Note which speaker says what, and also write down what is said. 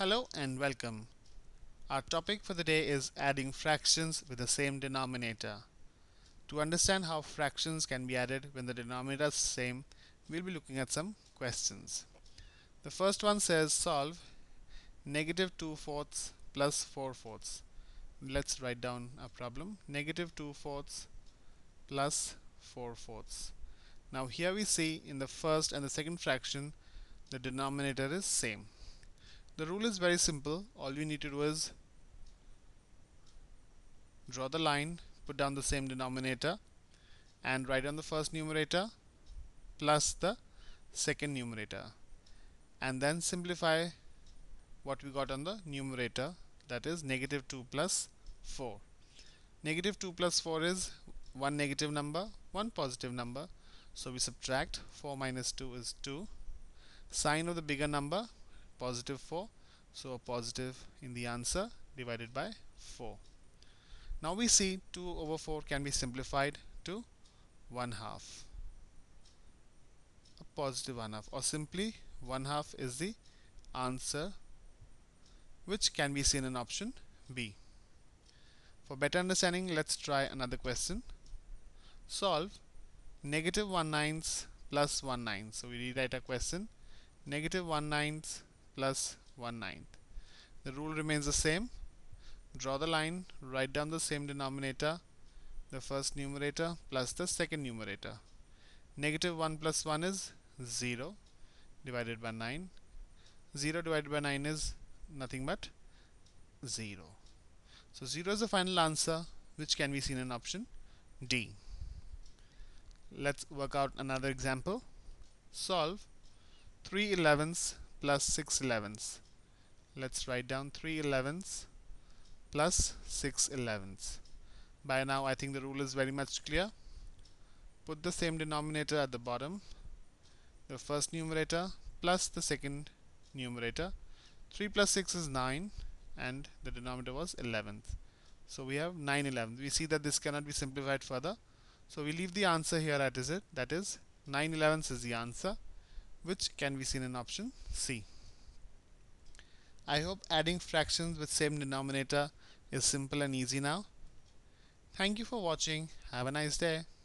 Speaker 1: Hello and welcome. Our topic for the day is adding fractions with the same denominator. To understand how fractions can be added when the denominator is same, we'll be looking at some questions. The first one says solve negative 2 fourths plus 4 fourths. Let's write down our problem. Negative 2 fourths plus 4 fourths. Now here we see in the first and the second fraction the denominator is same. The rule is very simple. All you need to do is draw the line, put down the same denominator and write on the first numerator plus the second numerator and then simplify what we got on the numerator that is negative 2 plus 4. Negative 2 plus 4 is one negative number, one positive number. So we subtract 4 minus 2 is 2. Sign of the bigger number positive 4 so a positive in the answer divided by 4 now we see 2 over 4 can be simplified to 1 half a positive 1 half or simply 1 half is the answer which can be seen in option B for better understanding let's try another question solve negative 1 nines plus 1 ninth. so we rewrite a question negative 1 nines plus 1 ninth. The rule remains the same. Draw the line, write down the same denominator, the first numerator plus the second numerator. Negative 1 plus 1 is 0 divided by 9. 0 divided by 9 is nothing but 0. So 0 is the final answer which can be seen in option D. Let's work out another example. Solve 3 elevenths plus 6 11ths. Let's write down 3 11ths plus 6 11ths. By now I think the rule is very much clear. Put the same denominator at the bottom, the first numerator plus the second numerator. 3 plus 6 is 9 and the denominator was 11th. So we have 9 elevenths. We see that this cannot be simplified further. So we leave the answer here as is it that is 9 11ths is the answer which can be seen in option C. I hope adding fractions with same denominator is simple and easy now. Thank you for watching. Have a nice day.